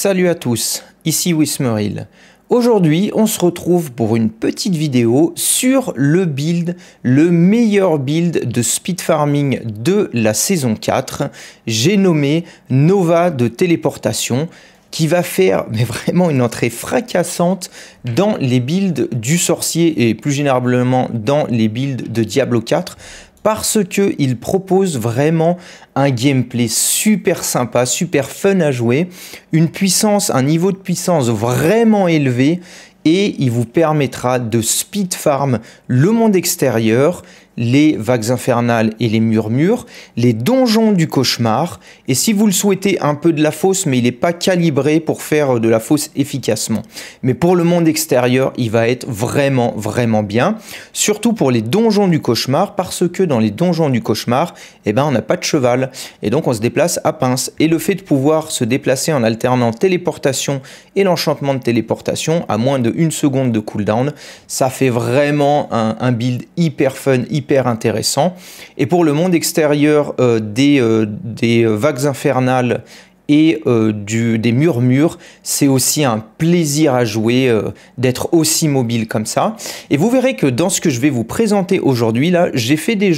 Salut à tous, ici Wismeril. Aujourd'hui, on se retrouve pour une petite vidéo sur le build, le meilleur build de speed farming de la saison 4. J'ai nommé Nova de téléportation qui va faire vraiment une entrée fracassante dans les builds du sorcier et plus généralement dans les builds de Diablo 4 parce qu'il propose vraiment un gameplay super sympa, super fun à jouer, une puissance, un niveau de puissance vraiment élevé et il vous permettra de speed farm le monde extérieur les vagues infernales et les murmures, les donjons du cauchemar, et si vous le souhaitez, un peu de la fosse, mais il n'est pas calibré pour faire de la fosse efficacement. Mais pour le monde extérieur, il va être vraiment, vraiment bien, surtout pour les donjons du cauchemar, parce que dans les donjons du cauchemar, eh ben, on n'a pas de cheval, et donc on se déplace à pince. Et le fait de pouvoir se déplacer en alternant téléportation et l'enchantement de téléportation, à moins de seconde de cooldown, ça fait vraiment un, un build hyper fun, hyper intéressant. Et pour le monde extérieur euh, euh, des, vagues infernales et euh, du, des murmures. C'est aussi un plaisir à jouer, d'être aussi mobile comme ça. Et vous verrez que dans ce que je vais vous présenter aujourd'hui, là, j'ai fait des,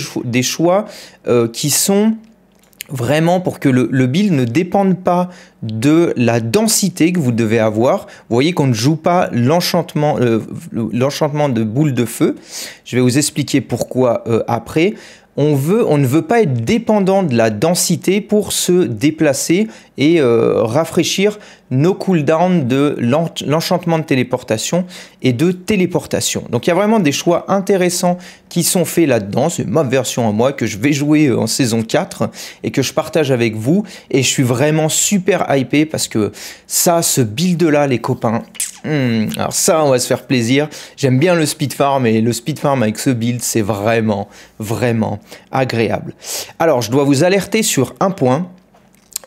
choix qui sont vraiment pour que le, build ne dépende pas de la densité que vous devez avoir. Vous voyez qu'on ne joue pas l'enchantement euh, l'enchantement de boule de feu. Je vais vous expliquer pourquoi euh, après on, veut, on ne veut pas être dépendant de la densité pour se déplacer et euh, rafraîchir nos cooldowns de l'enchantement de téléportation et de téléportation. Donc il y a vraiment des choix intéressants qui sont faits là-dedans. C'est ma version à moi que je vais jouer euh, en saison 4 et que je partage avec vous. Et je suis vraiment super hypé parce que ça, ce build-là, les copains, Hmm, alors ça, on va se faire plaisir. J'aime bien le speed farm et le speed farm avec ce build, c'est vraiment, vraiment agréable. Alors, je dois vous alerter sur un point.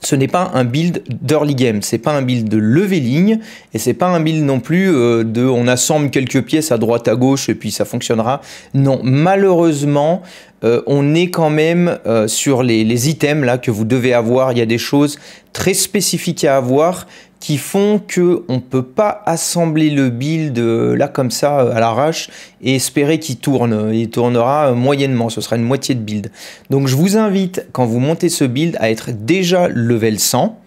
Ce n'est pas un build d'early game, c'est pas un build de levée ligne et c'est pas un build non plus euh, de on assemble quelques pièces à droite à gauche et puis ça fonctionnera. Non, malheureusement, euh, on est quand même euh, sur les, les items là que vous devez avoir. Il y a des choses très spécifiques à avoir qui font que on peut pas assembler le build là comme ça euh, à l'arrache et espérer qu'il tourne. Euh, il tournera euh, moyennement, ce sera une moitié de build. Donc je vous invite quand vous montez ce build à être déjà level 100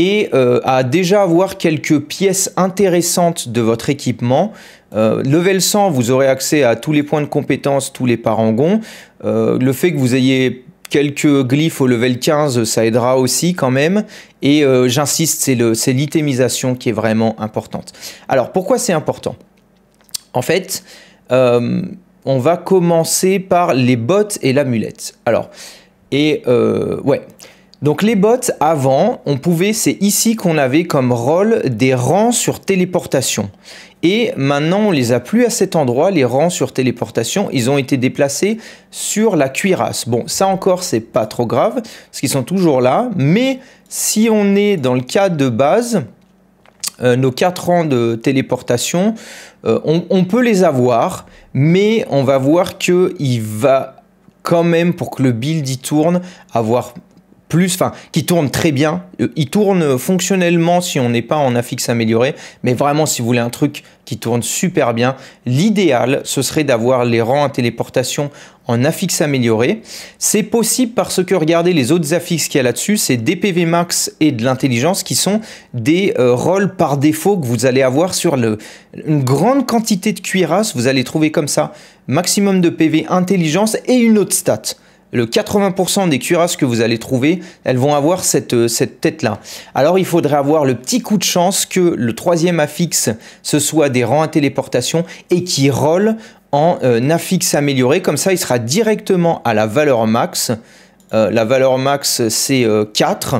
et à déjà avoir quelques pièces intéressantes de votre équipement. level 100, vous aurez accès à tous les points de compétences tous les parangons. le fait que vous ayez Quelques glyphes au level 15, ça aidera aussi quand même. Et euh, j'insiste, c'est l'itemisation qui est vraiment importante. Alors pourquoi c'est important En fait, euh, on va commencer par les bottes et l'amulette. Alors, et euh, ouais. Donc les bots avant, on pouvait, c'est ici qu'on avait comme rôle des rangs sur téléportation. Et maintenant, on les a plus à cet endroit, les rangs sur téléportation, ils ont été déplacés sur la cuirasse. Bon, ça encore, c'est pas trop grave, parce qu'ils sont toujours là, mais si on est dans le cas de base, euh, nos quatre rangs de téléportation, euh, on, on peut les avoir, mais on va voir qu'il va quand même pour que le build y tourne, avoir plus, enfin, qui tourne très bien. Euh, Il tourne euh, fonctionnellement si on n'est pas en affix amélioré, mais vraiment si vous voulez un truc qui tourne super bien, l'idéal ce serait d'avoir les rangs à téléportation en affix amélioré. C'est possible parce que regardez les autres affixes qu'il y a là-dessus, c'est PV max et de l'intelligence qui sont des euh, rôles par défaut que vous allez avoir sur le, une grande quantité de cuirasses. Vous allez trouver comme ça maximum de PV intelligence et une autre stat le 80% des cuirasses que vous allez trouver, elles vont avoir euh, cette, tête-là. Alors il faudrait avoir le petit coup de chance que le troisième affixe, ce soit des rangs à téléportation et qui roll en euh, affixe amélioré. Comme ça, il sera directement à la valeur max euh, la valeur max c'est 4 euh,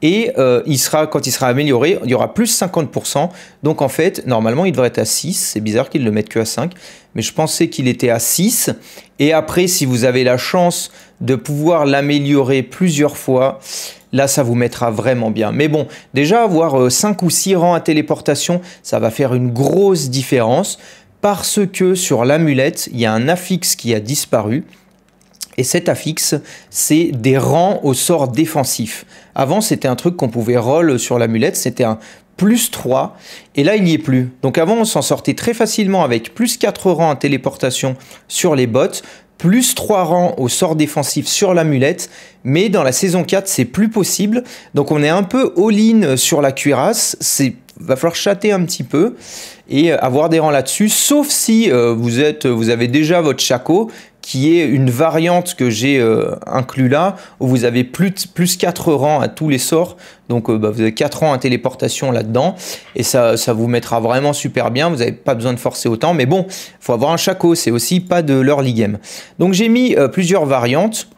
et euh, sera, quand il sera amélioré, il y aura plus 50%. Donc en fait, normalement, il devrait être à 6. C'est bizarre qu'il ne le mette que à 5, mais je pensais qu'il était à 6. Et après, si vous avez la chance de pouvoir l'améliorer plusieurs fois, là, ça vous mettra vraiment bien. Mais bon, déjà, avoir 5 ou 6 rangs à téléportation, ça va faire une grosse différence parce que sur l'amulette, il y a un affixe qui a disparu. Et cet affixe, c'est des rangs au sort défensif. Avant, c'était un truc qu'on pouvait roll sur l'amulette, c'était un plus 3, et là il n'y est plus. Donc avant on s'en sortait très facilement avec plus 4 rangs à téléportation sur les bottes, plus 3 rangs au sort défensif sur l'amulette, mais dans la saison 4 c'est plus possible, donc on est un peu all-in sur la cuirasse, c'est va falloir chatter un petit peu et euh, avoir des rangs là-dessus, sauf si euh, vous, êtes, vous avez déjà votre chaco qui est une variante que j'ai euh, inclus là, où vous avez plus, plus 4 rangs à tous les sorts. Donc euh, bah, vous avez 4 rangs à téléportation là-dedans. Et ça, vous mettra vraiment super bien. Vous n'avez pas besoin de forcer autant. Mais bon, il faut avoir un chaco. C'est aussi pas de l'early game. Donc j'ai mis euh, plusieurs variantes.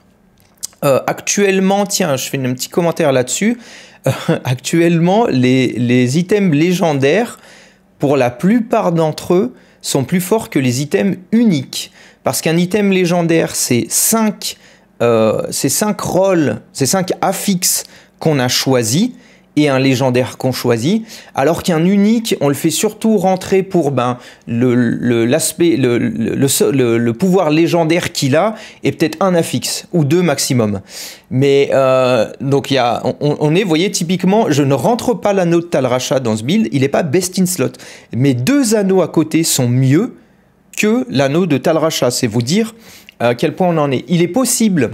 actuellement, tiens, je fais un petit commentaire là-dessus. actuellement, les items légendaires, pour la plupart d'entre eux, sont plus forts que les items uniques. Parce qu'un item légendaire, c'est 5, euh, rôles, c'est 5 affixes qu'on a choisis et un légendaire qu'on choisit, alors qu'un unique, on le fait surtout rentrer pour ben, le, le, le, le, pouvoir légendaire qu'il a, et peut-être un affixe, ou deux maximum. Mais euh, donc y a, on, on, est, vous voyez, typiquement, je ne rentre pas l'anneau de Talracha dans ce build, il n'est pas best in slot. Mais deux anneaux à côté sont mieux, que l'anneau de Talracha. C'est vous dire euh, à quel point on en est. Il est possible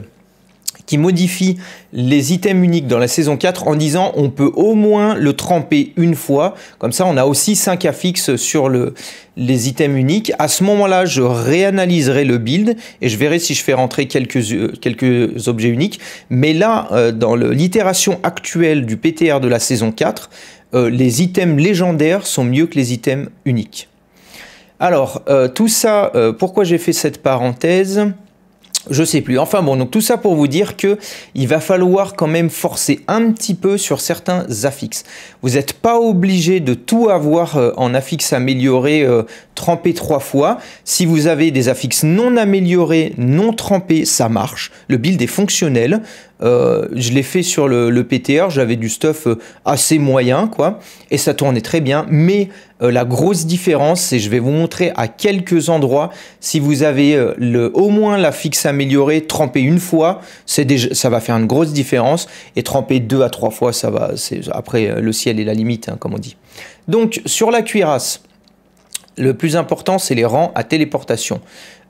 qu'il modifie les items uniques dans la saison 4 en disant on peut au moins le tremper une fois. Comme ça, on a aussi 5 affixes sur les items uniques. À ce moment-là, je réanalyserai le build et je verrai si je fais rentrer quelques, euh, objets uniques. Mais là, euh, dans l'itération actuelle du PTR de la saison 4, les items légendaires sont mieux que les items uniques. Alors, euh, tout ça, euh, pourquoi j'ai fait cette parenthèse je sais plus. Enfin bon, donc tout ça pour vous dire que il va falloir quand même forcer un petit peu sur certains affixes. Vous n'êtes pas obligé de tout avoir euh, en affixes amélioré trempé trois fois. Si vous avez des affixes non améliorés, non trempés, ça marche. Le build est fonctionnel. Euh, je l'ai fait sur le, le PTR, j'avais du stuff euh, assez moyen, quoi, et ça tournait très bien. Mais euh, la grosse différence, c'est je vais vous montrer à quelques endroits, si vous avez le, au moins la fixe améliorée, tremper une fois, déjà, ça va faire une grosse différence, et tremper deux à trois fois, ça va, c'est après le ciel est la limite, hein, comme on dit. Donc sur la cuirasse, le plus important, c'est les rangs à téléportation.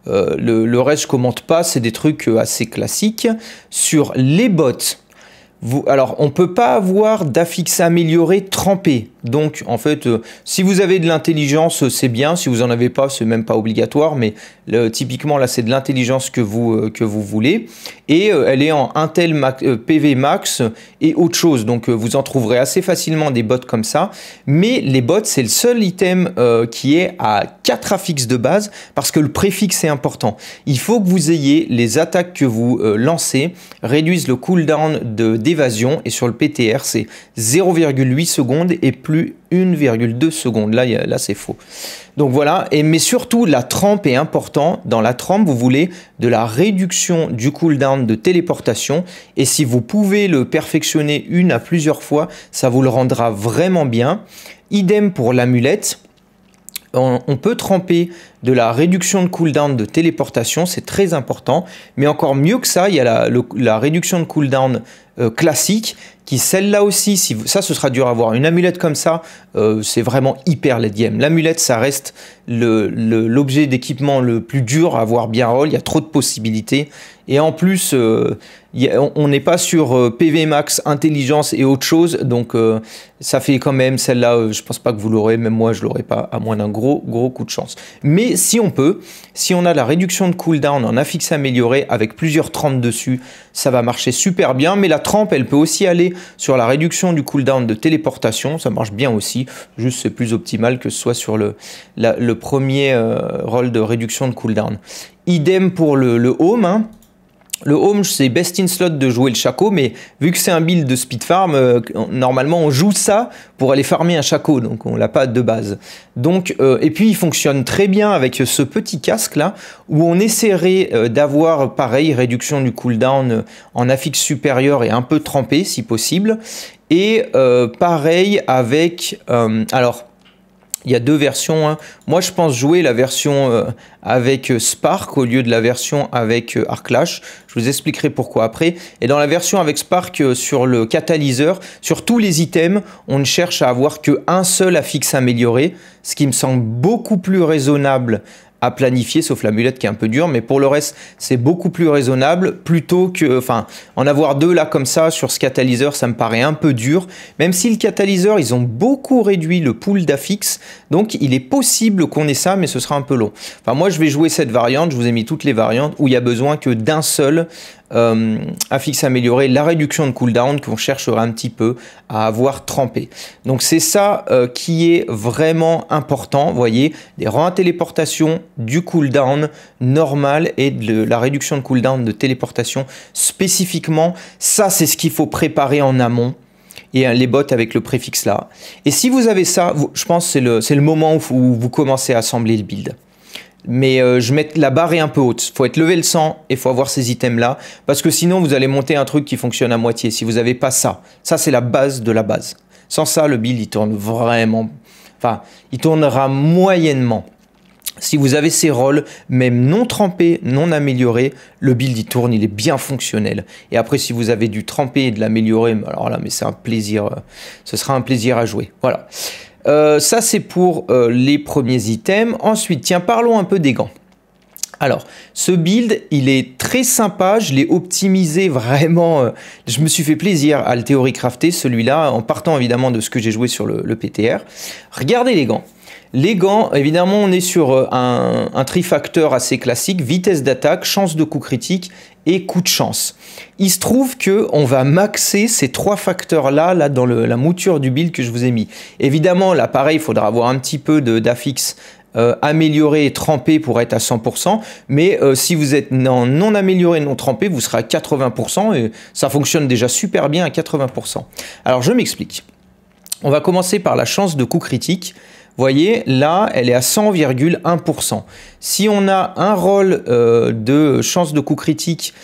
Euh, le, reste, je commente pas, c'est des trucs euh, assez classiques. Sur les bottes, vous, alors on peut pas avoir d'affixe amélioré trempé. Donc en fait, euh, si vous avez de l'intelligence, c'est bien. Si vous en avez pas, c'est même pas obligatoire. Mais typiquement là, c'est de l'intelligence que vous euh, que vous voulez. Et euh, elle est en Intel PV Max et autre chose. Donc vous en trouverez assez facilement des bots comme ça. Mais les bots, c'est le seul item qui est à 4 affixes de base parce que le préfixe est important. Il faut que vous ayez les attaques que vous lancez réduisent le cooldown d'évasion et sur le PTR, c'est 0,8 secondes et plus 1,2 secondes. Là, là c'est faux. Donc voilà, et, mais surtout, la trempe est importante. Dans la trempe, vous voulez de la réduction du cooldown de téléportation. Et si vous pouvez le perfectionner une à plusieurs fois, ça vous le rendra vraiment bien. Idem pour l'amulette on, peut tremper de la réduction de cooldown de téléportation, c'est très important. Mais encore mieux que ça, il y a la, réduction de cooldown euh, classique qui celle-là aussi, si ça ce sera dur à voir. Une amulette comme ça, euh, c'est vraiment hyper laid L'amulette, ça reste l'objet d'équipement le plus dur à avoir bien rôle. Il y a trop de possibilités. Et en plus, euh, on n'est pas sur euh, PV max, intelligence et autre chose. Donc ça fait quand même celle-là, je ne pense pas que vous l'aurez. Même moi, je l'aurai pas, à moins d'un gros, gros coup de chance. Mais si on peut, si on a la réduction de cooldown en affixé amélioré avec plusieurs trempes dessus, ça va marcher super bien. Mais la trempe, elle peut aussi aller sur la réduction du cooldown de téléportation, ça marche bien aussi, juste c'est plus optimal que ce soit sur le, premier euh, rôle de réduction de cooldown. Idem pour le, le home, hein. Le home, c'est best in slot de jouer le Chaco, mais vu que c'est un build de speed farm, euh, normalement on joue ça pour aller farmer un Chaco, donc on l'a pas de base. Donc, euh, et puis il fonctionne très bien avec ce petit casque là, où on essaierait euh, d'avoir pareil réduction du cooldown en affixe supérieur et un peu trempé si possible. Et pareil avec, alors il y a deux versions. Hein. Moi, je pense jouer la version euh, avec euh, Spark au lieu de la version avec euh, Arclash. Je vous expliquerai pourquoi après. Et dans la version avec Spark sur le catalyseur, sur tous les items, on ne cherche à avoir qu'un seul affix amélioré, ce qui me semble beaucoup plus raisonnable à planifier, sauf l'amulette qui est un peu dure, mais pour le reste, c'est beaucoup plus raisonnable, plutôt que, enfin, en avoir deux là comme ça sur ce catalyseur, ça me paraît un peu dur, même si le catalyseur, ils ont beaucoup réduit le pool d'affix donc il est possible qu'on ait ça, mais ce sera un peu long. Enfin, moi, je vais jouer cette variante, je vous ai mis toutes les variantes, où il y a besoin que d'un seul euh, fixe amélioré, la réduction de cooldown qu'on cherchera un petit peu à avoir trempé. Donc c'est ça euh, qui est vraiment important, vous voyez, des rangs à téléportation, du cooldown normal et de la réduction de cooldown de téléportation spécifiquement. Ça c'est ce qu'il faut préparer en amont et hein, les bottes avec le préfixe là. Et si vous avez ça, je pense c'est le, le, moment où vous commencez à assembler le build mais euh, je mets la barre est un peu haute. Faut être levé le sang et faut avoir ces items là parce que sinon vous allez monter un truc qui fonctionne à moitié si vous n'avez pas ça. Ça c'est la base de la base. Sans ça le build il tourne vraiment enfin, il tournera moyennement. Si vous avez ces rôles, même non trempés, non améliorés, le build il tourne, il est bien fonctionnel. Et après, si vous avez dû trempé et de l'améliorer, alors là, mais c'est un plaisir, euh, ce sera un plaisir à jouer. Voilà. Euh, ça, c'est pour euh, les premiers items. Ensuite, tiens, parlons un peu des gants. Alors, ce build, il est très sympa, je l'ai optimisé vraiment, euh, je me suis fait plaisir à le théorie crafter, celui-là, en partant évidemment de ce que j'ai joué sur le PTR. Regardez les gants. Les gants, évidemment, on est sur euh, un, trifacteur assez classique, vitesse d'attaque, chance de coup critique et coup de chance. Il se trouve que on va maxer ces trois facteurs-là là, dans la mouture du build que je vous ai mis. Évidemment, là, pareil, il faudra avoir un petit peu d'affix euh, amélioré et trempé pour être à 100%, mais euh, si vous êtes non, non amélioré, non trempé, vous serez à 80% et ça fonctionne déjà super bien à 80%. Alors, je m'explique. On va commencer par la chance de coup critique voyez, là, elle est à 100,1%. Si on a un rôle euh, de chance de coup critique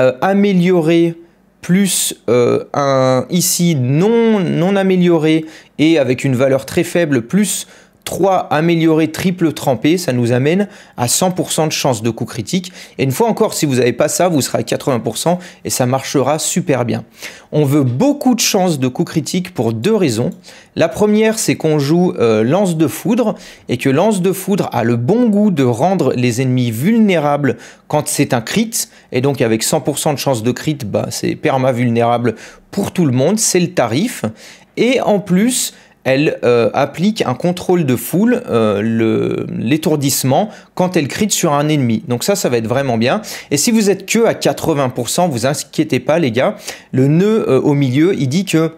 euh, amélioré plus euh, un ici non, non amélioré et avec une valeur très faible, plus 3 améliorés triple trempé, ça nous amène à 100% de chance de coup critique. Et une fois encore, si vous n'avez pas ça, vous serez à 80% et ça marchera super bien. On veut beaucoup de chances de coup critique pour deux raisons. La première, c'est qu'on joue euh, lance de foudre et que lance de foudre a le bon goût de rendre les ennemis vulnérables quand c'est un crit. Et donc avec 100% de chance de crit, bah, c'est perma vulnérable pour tout le monde, c'est le tarif. Et en plus, elle euh, applique un contrôle de foule, euh, l'étourdissement, quand elle crie sur un ennemi. Donc ça, ça va être vraiment bien. Et si vous êtes que à 80%, vous inquiétez pas les gars, le nœud euh, au milieu, il dit que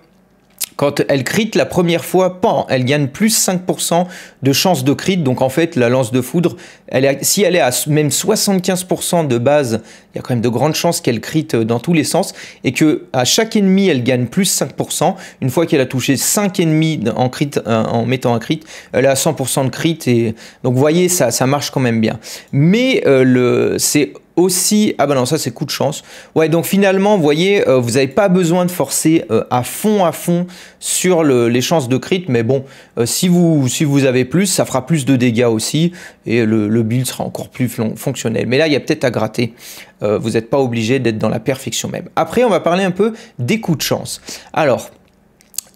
quand elle crit la première fois, pan, elle gagne plus 5% de chance de crit. Donc en fait, la lance de foudre, elle est, si elle est à même 75% de base, il y a quand même de grandes chances qu'elle crit euh, dans tous les sens. Et que à chaque ennemi, elle gagne plus 5%. Une fois qu'elle a touché 5 ennemis en, crit, euh, en mettant un crit, elle a 100% de crit. Et, donc vous voyez, ça, ça marche quand même bien. Mais euh, le c'est aussi. Ah bah non, ça c'est coup de chance. Ouais, donc finalement, vous voyez, euh, vous n'avez pas besoin de forcer euh, à fond à fond sur les chances de crit, mais bon, euh, si, vous, si vous avez plus, ça fera plus de dégâts aussi, et le build sera encore plus fonctionnel. Mais là, il y a peut-être à gratter. vous n'êtes pas obligé d'être dans la perfection même. Après, on va parler un peu des coups de chance. Alors,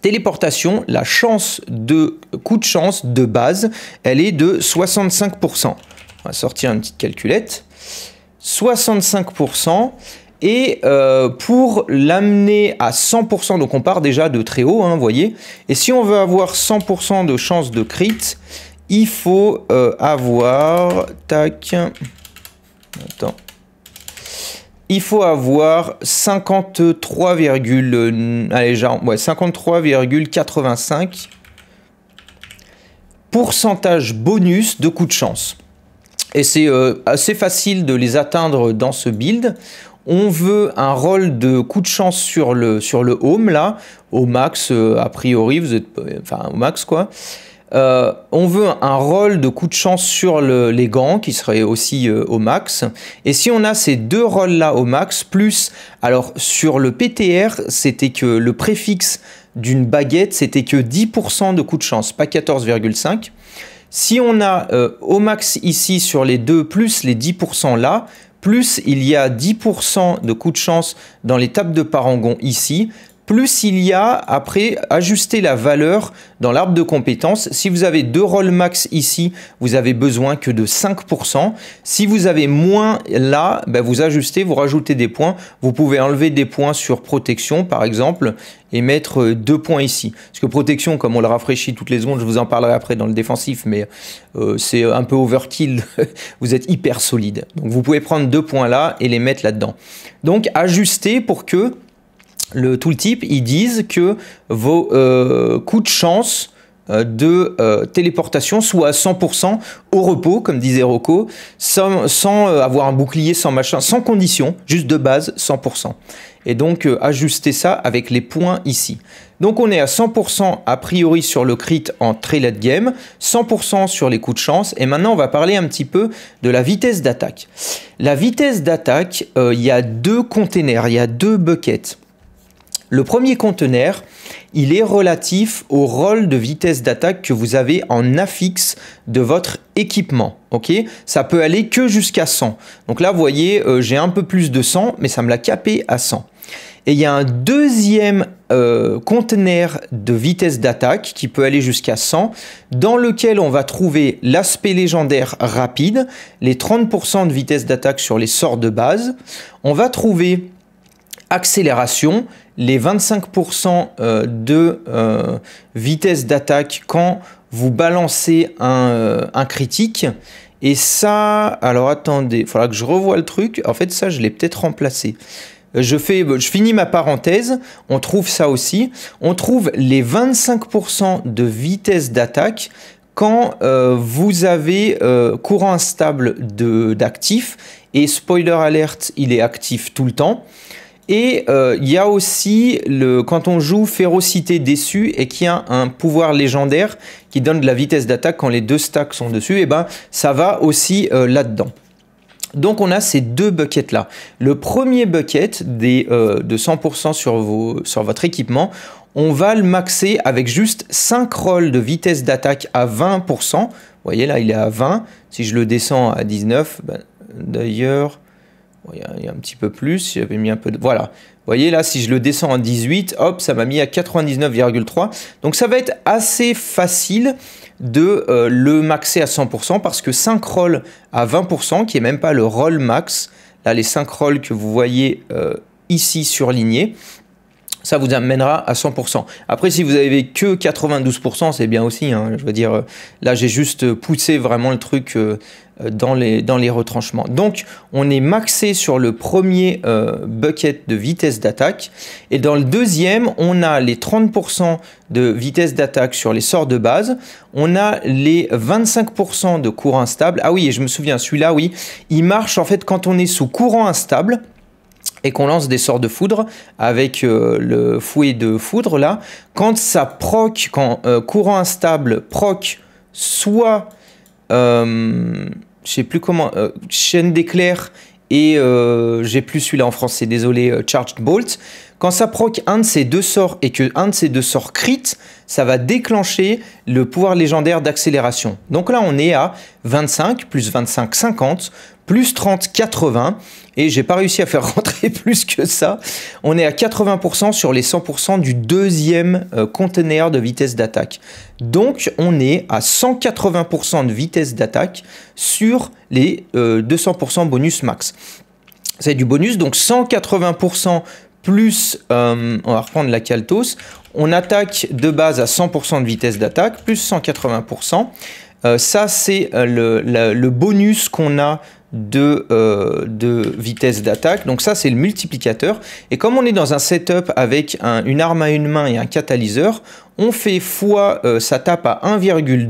téléportation, la chance de coup de chance de base, elle est de 65%. On va sortir une petite calculette. 65%. Et euh, pour l'amener à 100%, donc on part déjà de très haut, hein, vous voyez. Et si on veut avoir 100% de chance de crit, il faut euh, avoir... Tac. Il faut avoir 53, allez, 53,85 pourcentage bonus de coup de chance et c'est euh, assez facile de les atteindre dans ce build. On veut un rôle de coup de chance sur le, home, là, au max, euh, a priori, vous êtes, enfin au max quoi. Euh, on veut un rôle de coup de chance sur les gants qui serait aussi au max. Et si on a ces deux rôles là au max, plus alors sur le PTR, c'était que le préfixe d'une baguette, c'était que 10% de coup de chance, pas 14,5. Si on a euh, au max ici sur les deux plus les 10% là, plus il y a 10% de coup de chance dans l'étape de parangon ici, plus il y a après ajuster la valeur dans l'arbre de compétences. Si vous avez deux rôles max ici, vous avez besoin que de 5%. Si vous avez moins là, ben, vous ajustez, vous rajoutez des points. Vous pouvez enlever des points sur protection par exemple et mettre euh, deux points ici. Parce que protection, comme on le rafraîchit toutes les secondes, je vous en parlerai après dans le défensif, mais euh, c'est un peu overkill. vous êtes hyper solide. Donc vous pouvez prendre deux points là et les mettre là-dedans. Donc ajuster pour que le tooltip, ils disent que vos euh, coups de chance euh, de euh, téléportation soient à 100% au repos, comme disait Rocco, sans, avoir un bouclier, sans machin, sans condition, juste de base 100%. Et donc ajustez ajuster ça avec les points ici. Donc on est à 100% a priori sur le crit en très late game, 100% sur les coups de chance, et maintenant on va parler un petit peu de la vitesse d'attaque. La vitesse d'attaque, il y a deux containers, il y a deux buckets. Le premier conteneur, il est relatif au rôle de vitesse d'attaque que vous avez en affixe de votre équipement. Ok, ça peut aller que jusqu'à 100. Donc là, vous voyez, euh, j'ai un peu plus de 100, mais ça me l'a capé à 100. Et il y a un deuxième euh, conteneur de vitesse d'attaque qui peut aller jusqu'à 100, dans lequel on va trouver l'aspect légendaire rapide, les 30% de vitesse d'attaque sur les sorts de base. On va trouver accélération les 25% euh, de euh, vitesse d'attaque quand vous balancez un, euh, critique. Et ça, alors attendez, il faudra que je revoie le truc. En fait, ça, je l'ai peut-être remplacé. Je, fais, je finis ma parenthèse, on trouve ça aussi. On trouve les 25% de vitesse d'attaque quand vous avez courant instable d'actifs. Et spoiler alert, il est actif tout le temps. Et euh, il y a aussi, le, quand on joue Férocité déçue et qui a un pouvoir légendaire qui donne de la vitesse d'attaque quand les deux stacks sont dessus, et eh ben ça va aussi euh, là-dedans. Donc on a ces deux buckets là. Le premier bucket des, euh, de 100% sur, vos, sur votre équipement, on va le maxer avec juste 5 rolls de vitesse d'attaque à 20%. Vous voyez là, il est à 20. Si je le descends à 19, ben, d'ailleurs, il y, a, un petit peu plus, j'avais mis un peu de... Voilà, vous voyez là, si je le descends en 18, hop, ça m'a mis à 99,3. Donc ça va être assez facile de euh, le maxer à 100% parce que 5 rolls à 20%, qui n'est même pas le roll max, là les 5 rolls que vous voyez euh, ici surlignés, ça vous amènera à 100%. Après, si vous n'avez que 92%, c'est bien aussi. Hein. je veux dire, euh, là, j'ai juste poussé vraiment le truc euh, dans les, dans les retranchements. Donc on est maxé sur le premier euh, bucket de vitesse d'attaque et dans le deuxième on a les 30% de vitesse d'attaque sur les sorts de base, on a les 25% de courant instable. Ah oui, et je me souviens, celui-là, oui, il marche en fait quand on est sous courant instable et qu'on lance des sorts de foudre avec euh, le fouet de foudre là, quand ça proc, quand courant instable proc soit je sais plus comment, chaîne euh, d'éclair et euh, j'ai plus celui-là en français, désolé, euh, Charged Bolt. Quand ça proc un de ces deux sorts et que un de ces deux sorts crit, ça va déclencher le pouvoir légendaire d'accélération. Donc là, on est à 25 plus 25, 50 plus 30, 80. Et j'ai pas réussi à faire rentrer plus que ça. On est à 80% sur les 100% du deuxième euh, conteneur de vitesse d'attaque. Donc on est à 180% de vitesse d'attaque sur les 200% euh, bonus max. C'est du bonus, donc 180% plus, euh, on va reprendre la Kaltos, on attaque de base à 100% de vitesse d'attaque, plus 180%. ça, c'est le, le, bonus qu'on a euh, de, vitesse d'attaque. Donc ça, c'est le multiplicateur. Et comme on est dans un setup avec une arme à une main et un catalyseur, on fait fois ça euh, tape à 1,2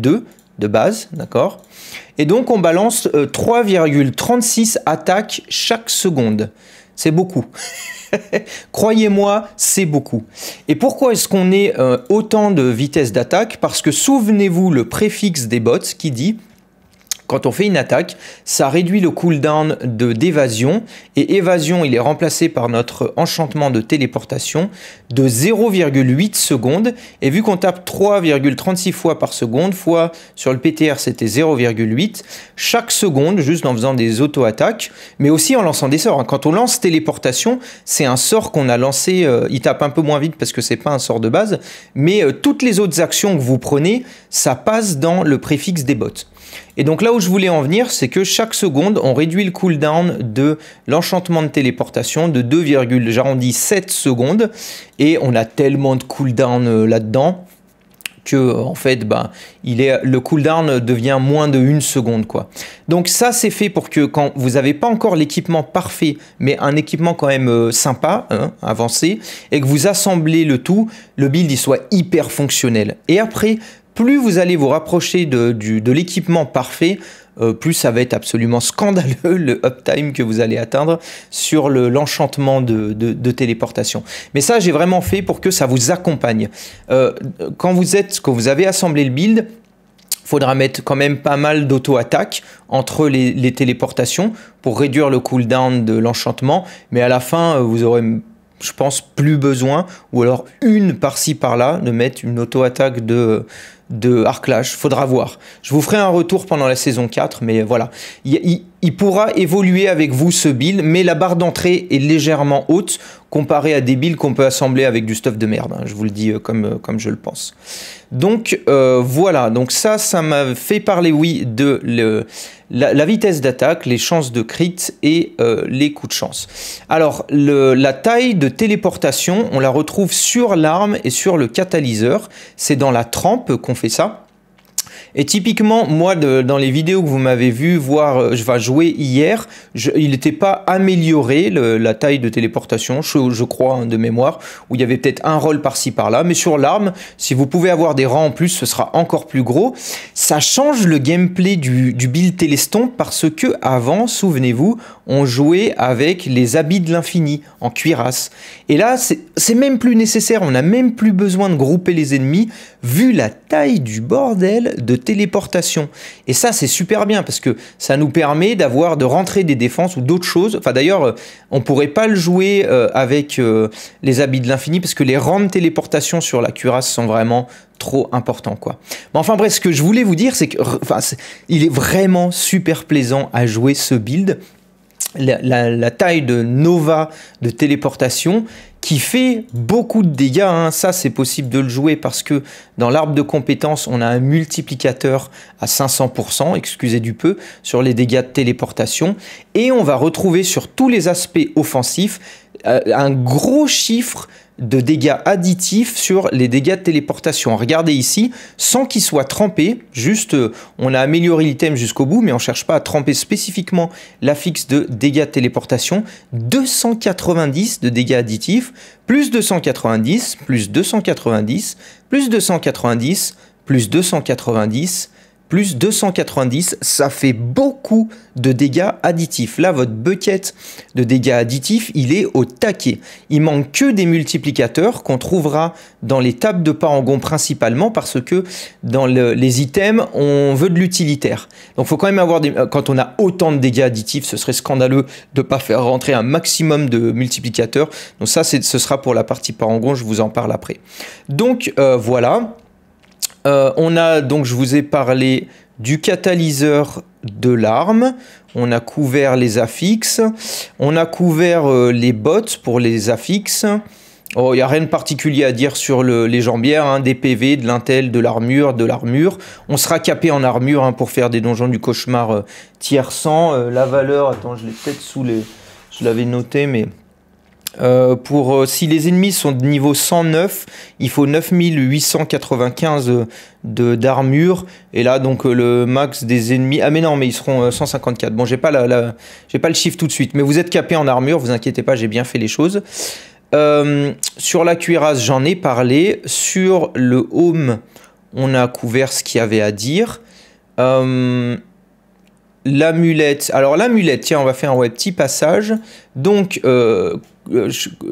de base, d'accord Et donc on balance 3,36 euh, attaques chaque seconde. C'est beaucoup. Croyez-moi, c'est beaucoup. Et pourquoi est-ce qu'on est, autant de vitesse d'attaque Parce que souvenez-vous le préfixe des bots qui dit quand on fait une attaque, ça réduit le cooldown de d'évasion et évasion, il est remplacé par notre enchantement de téléportation de 0,8 secondes et vu qu'on tape 3,36 fois par seconde fois sur le PTR c'était 0,8 chaque seconde juste en faisant des auto-attaques mais aussi en lançant des sorts. Hein. Quand on lance téléportation, c'est un sort qu'on a lancé, euh, il tape un peu moins vite parce que c'est pas un sort de base, mais euh, toutes les autres actions que vous prenez, ça passe dans le préfixe des bottes. Et donc là où je voulais en venir, c'est que chaque seconde, on réduit le cooldown de l'enchantement de téléportation de 2, j'arrondis 7 secondes. Et on a tellement de cooldown euh, là-dedans que en fait ben, il est, le cooldown devient moins de 1 seconde quoi. Donc ça c'est fait pour que quand vous n'avez pas encore l'équipement parfait mais un équipement quand même euh, sympa, hein, avancé, et que vous assemblez le tout, le build il soit hyper fonctionnel. Et après plus vous allez vous rapprocher de, l'équipement parfait, euh, plus ça va être absolument scandaleux le uptime que vous allez atteindre sur l'enchantement de, téléportation. Mais ça, j'ai vraiment fait pour que ça vous accompagne. Euh, quand vous êtes, vous avez assemblé le build, faudra mettre quand même pas mal d'auto-attaque entre les, les, téléportations pour réduire le cooldown de l'enchantement. Mais à la fin, euh, vous aurez, je pense, plus besoin, ou alors une par-ci par-là, de mettre une auto-attaque de, de Arclash, faudra voir. Je vous ferai un retour pendant la saison 4, mais voilà. Il, pourra évoluer avec vous ce build, mais la barre d'entrée est légèrement haute comparée à des builds qu'on peut assembler avec du stuff de merde. Hein. je vous le dis euh, comme, euh, comme je le pense. Donc euh, voilà, donc ça, ça m'a fait parler, oui, de le la, vitesse d'attaque, les chances de crit et euh, les coups de chance. Alors, la taille de téléportation, on la retrouve sur l'arme et sur le catalyseur. C'est dans la trempe qu'on fait ça. Et typiquement, moi, dans les vidéos que vous m'avez vu voir, euh, je vais jouer hier, il n'était pas amélioré la taille de téléportation, je, crois, hein, de mémoire, où il y avait peut-être un rôle par-ci par-là. Mais sur l'arme, si vous pouvez avoir des rangs en plus, ce sera encore plus gros. Ça change le gameplay du, build teleston parce que avant, souvenez-vous, on jouait avec les habits de l'infini en cuirasse. Et là, c'est même plus nécessaire, on n'a même plus besoin de grouper les ennemis vu la taille du bordel de téléportation. Et ça, c'est super bien parce que ça nous permet d'avoir, de rentrer des défenses ou d'autres choses. Enfin, d'ailleurs, euh, on pourrait pas le jouer euh, avec euh, les habits de l'infini parce que les rangs de téléportation sur la cuirasse sont vraiment trop importants quoi. Mais enfin bref, ce que je voulais vous dire, c'est que enfin, il est vraiment super plaisant à jouer ce build. La, la taille de Nova de téléportation qui fait beaucoup de dégâts. Hein. Ça, c'est possible de le jouer parce que dans l'arbre de compétences, on a un multiplicateur à 500%, excusez du peu, sur les dégâts de téléportation. Et on va retrouver sur tous les aspects offensifs euh, un gros chiffre de dégâts additifs sur les dégâts de téléportation. Regardez ici, sans qu'il soit trempé, juste euh, on a amélioré l'item jusqu'au bout, mais on ne cherche pas à tremper spécifiquement la fixe de dégâts de téléportation. 290 de dégâts additifs, plus 290, plus 290, plus 290, plus 290, plus 290, ça fait beaucoup de dégâts additifs. Là, votre bucket de dégâts additifs, il est au taquet. Il manque que des multiplicateurs qu'on trouvera dans les tables de parangon principalement parce que dans les items, on veut de l'utilitaire. Donc, faut quand même avoir des, quand on a autant de dégâts additifs, ce serait scandaleux de pas faire rentrer un maximum de multiplicateurs. Donc ça, ce sera pour la partie parangon, je vous en parle après. Donc euh, voilà. Euh, on a donc, je vous ai parlé du catalyseur de l'arme, on a couvert les affixes, on a couvert euh, les bottes pour les affixes. il oh, n'y a rien de particulier à dire sur les jambières, hein. des PV, de l'intel, de l'armure, de l'armure. On sera capé en armure hein, pour faire des donjons du cauchemar euh, tier 100. la valeur, attends, je l'ai peut-être sous les... Je l'avais noté, mais... Euh, pour euh, si les ennemis sont de niveau 109, il faut 9895 euh, d'armure et là donc le max des ennemis ah mais non mais ils seront 154. Bon, j'ai pas la, j'ai pas le chiffre tout de suite, mais vous êtes capé en armure, vous inquiétez pas, j'ai bien fait les choses. sur la cuirasse, j'en ai parlé, sur le home, on a couvert ce qu'il y avait à dire. l'amulette. Alors l'amulette, tiens, on va faire un petit passage. Donc euh,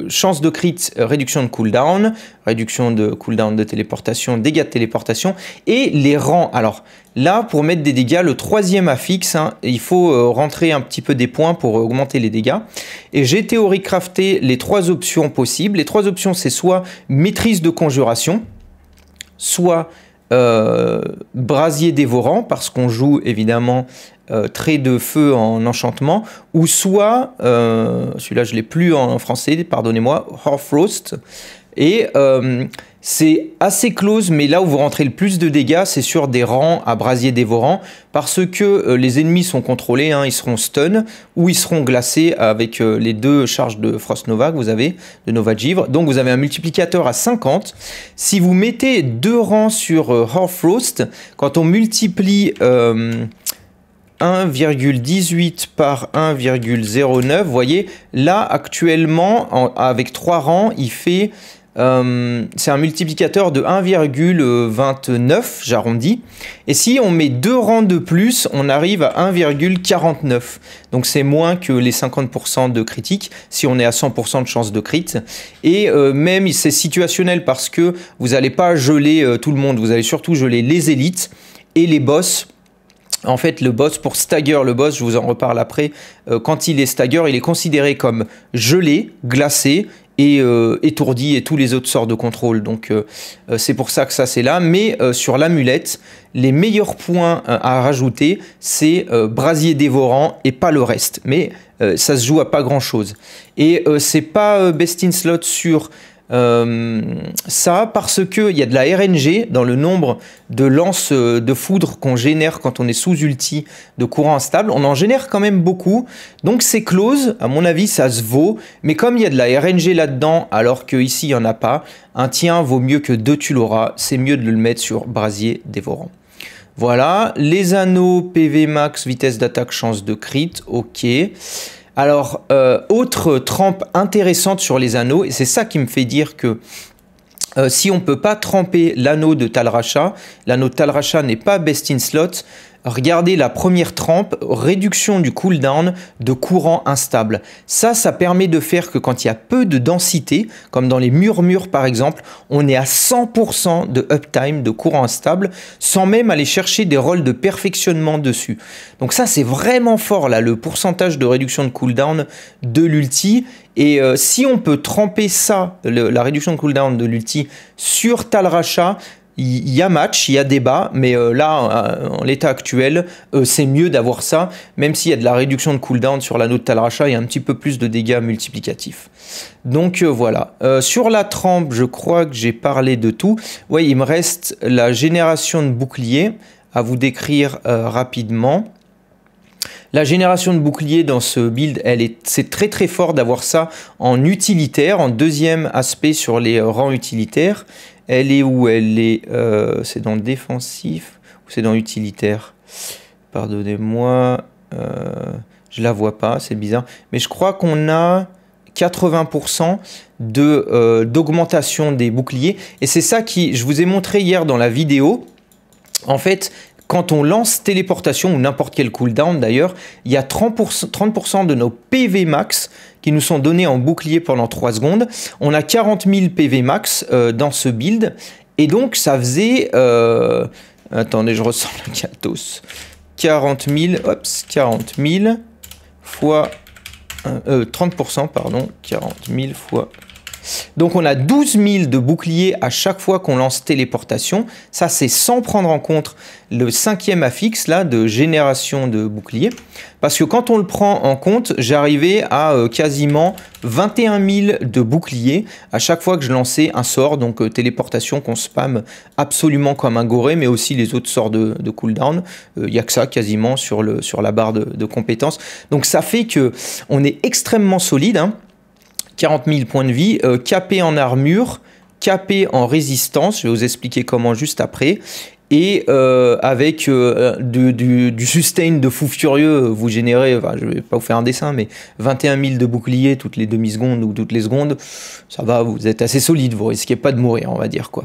chance de crit, euh, réduction de cooldown, réduction de cooldown de téléportation, dégâts de téléportation, et les rangs. Alors là, pour mettre des dégâts, le troisième affixe, hein, il faut euh, rentrer un petit peu des points pour augmenter les dégâts. Et j'ai théorie crafté les trois options possibles. Les trois options, c'est soit maîtrise de conjuration, soit... brasier dévorant parce qu'on joue évidemment euh, trait de feu en enchantement, ou soit, euh, celui-là je l'ai plus en français, pardonnez-moi, Half-Frost Et euh, c'est assez close, mais là où vous rentrez le plus de dégâts, c'est sur des rangs à brasier dévorant, parce que les ennemis sont contrôlés, hein, ils seront stun, ou ils seront glacés avec les deux charges de Frost Nova que vous avez, de Nova Givre. Donc vous avez un multiplicateur à 50. Si vous mettez deux rangs sur Half-Frost, quand on multiplie... Euh, 1,18 par 1,09. Vous voyez, là, actuellement, avec 3 rangs, il fait... Euh, c'est un multiplicateur de 1,29, j'arrondis. Et si on met deux rangs de plus, on arrive à 1,49. Donc c'est moins que les 50% de critiques, si on est à 100% de chance de crit. Et euh, même, c'est situationnel parce que vous n'allez pas geler euh, tout le monde, vous allez surtout geler les élites et les boss en fait, le boss, pour stagger le boss, je vous en reparle après, euh, quand il est stagger, il est considéré comme gelé, glacé et euh, étourdi et tous les autres sorts de contrôle. Donc euh, c'est pour ça que ça c'est là. Mais sur l'amulette, les meilleurs points à rajouter, c'est brasier dévorant et pas le reste. Mais ça se joue à pas grand chose. Et c'est pas best in slot sur euh, ça parce qu'il y a de la RNG dans le nombre de lances euh, de foudre qu'on génère quand on est sous ulti de courant instable. On en génère quand même beaucoup. Donc c'est close, à mon avis, ça se vaut. Mais comme il y a de la RNG là-dedans, alors qu'ici il n'y en a pas, un tien vaut mieux que deux tu l'auras. C'est mieux de le mettre sur brasier dévorant. Voilà, les anneaux PV max, vitesse d'attaque, chance de crit, ok. Alors, euh, autre trempe intéressante sur les anneaux, et c'est ça qui me fait dire que euh, si on ne peut pas tremper l'anneau de Talracha, l'anneau de Talracha n'est pas best in slot, regardez la première trempe, réduction du cooldown de courant instable. Ça, ça permet de faire que quand il y a peu de densité, comme dans les murmures par exemple, on est à 100% de uptime de courant instable, sans même aller chercher des rôles de perfectionnement dessus. Donc ça, c'est vraiment fort là, le pourcentage de réduction de cooldown de l'ulti. Et euh, si on peut tremper ça, la réduction de cooldown de l'ulti, sur Talracha, il y a match, il y a débat, mais euh, là, euh, en l'état actuel, euh, c'est mieux d'avoir ça, même s'il y a de la réduction de cooldown sur l'anneau de Talracha et un petit peu plus de dégâts multiplicatifs. Donc voilà. sur la trempe, je crois que j'ai parlé de tout. Oui, il me reste la génération de bouclier à vous décrire rapidement. La génération de bouclier dans ce build, c'est très très fort d'avoir ça en utilitaire, en deuxième aspect sur les rangs utilitaires. Elle est où Elle est. Euh, c'est dans défensif ou c'est dans utilitaire Pardonnez-moi. Euh, je la vois pas, c'est bizarre. Mais je crois qu'on a 80% de euh, d'augmentation des boucliers. Et c'est ça qui, je vous ai montré hier dans la vidéo. En fait, quand on lance téléportation ou n'importe quel cooldown d'ailleurs, il y a 30%, 30 de nos PV max qui nous sont donnés en bouclier pendant 3 secondes. On a 40 000 PV max euh, dans ce build. Et donc, ça faisait... Euh, attendez, je ressens le Katos. 40 000... Ops, 40 000 fois... 30%, euh, pardon. 40 000 fois donc on a 12 000 de boucliers à chaque fois qu'on lance téléportation. Ça c'est sans prendre en compte le cinquième affixe là de génération de boucliers. Parce que quand on le prend en compte, j'arrivais à euh, quasiment 21 000 de boucliers à chaque fois que je lançais un sort. Donc euh, téléportation qu'on spam absolument comme un goré, mais aussi les autres sorts de, cooldown. Il euh, n'y a que ça quasiment sur, la barre de, compétences. Donc ça fait que on est extrêmement solide. Hein. 40 000 points de vie, euh, capé en armure, capé en résistance, je vais vous expliquer comment juste après, et euh, avec euh, du, sustain de fou furieux, vous générez, enfin, je vais pas vous faire un dessin, mais 21 000 de boucliers toutes les demi-secondes ou toutes les secondes, ça va, vous êtes assez solide, vous risquez pas de mourir, on va dire quoi.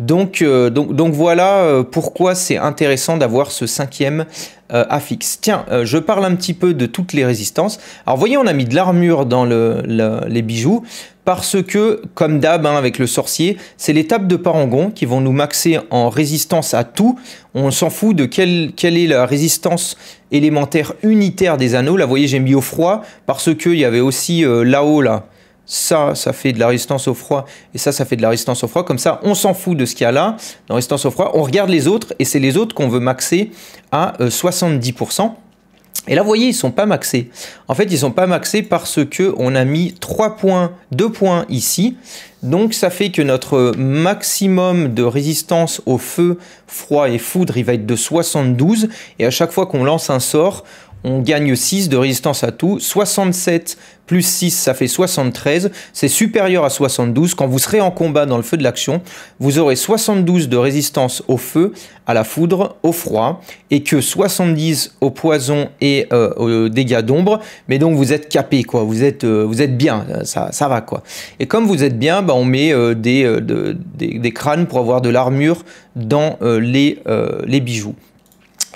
Donc, euh, donc, donc, voilà euh, pourquoi c'est intéressant d'avoir ce cinquième euh, affixe. Tiens, je parle un petit peu de toutes les résistances. Alors voyez, on a mis de l'armure dans les bijoux parce que, comme d'hab hein, avec le sorcier, c'est les tables de parangon qui vont nous maxer en résistance à tout. On s'en fout de quelle, quelle est la résistance élémentaire unitaire des anneaux. Là, vous voyez, j'ai mis au froid parce qu'il y avait aussi là-haut, là, ça, ça fait de la résistance au froid, et ça, ça fait de la résistance au froid. Comme ça, on s'en fout de ce qu'il y a là, dans résistance au froid, on regarde les autres, et c'est les autres qu'on veut maxer à 70%. Euh, et là, vous voyez, ils ne sont pas maxés. En fait, ils ne sont pas maxés parce qu'on a mis 3 points, 2 points ici. Donc, ça fait que notre maximum de résistance au feu, froid et foudre, il va être de 72. Et à chaque fois qu'on lance un sort, on gagne 6 de résistance à tout. 67 plus 6, ça fait 73. C'est supérieur à 72. Quand vous serez en combat dans le feu de l'action, vous aurez 72 de résistance au feu, à la foudre, au froid, et que 70 au poison et euh, aux dégâts d'ombre. Mais donc vous êtes capé, quoi. Vous êtes, euh, vous êtes bien, ça, ça va, quoi. Et comme vous êtes bien, bah, on met euh, des, des, des, crânes pour avoir de l'armure dans les, les bijoux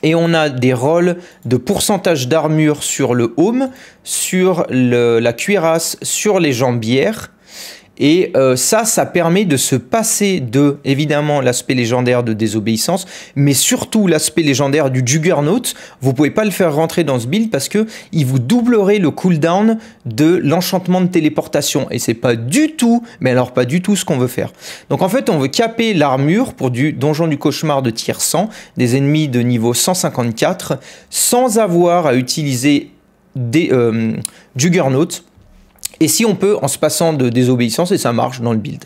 et on a des rôles de pourcentage d'armure sur le home, sur la cuirasse, sur les jambières et euh, ça, ça permet de se passer de, évidemment, l'aspect légendaire de désobéissance, mais surtout l'aspect légendaire du Juggernaut. Vous pouvez pas le faire rentrer dans ce build parce que il vous doublerait le cooldown de l'enchantement de téléportation. Et c'est pas du tout, mais alors pas du tout ce qu'on veut faire. Donc en fait, on veut caper l'armure pour du donjon du cauchemar de tier 100, des ennemis de niveau 154, sans avoir à utiliser des euh, Juggernaut et si on peut, en se passant de désobéissance, et ça marche dans le build.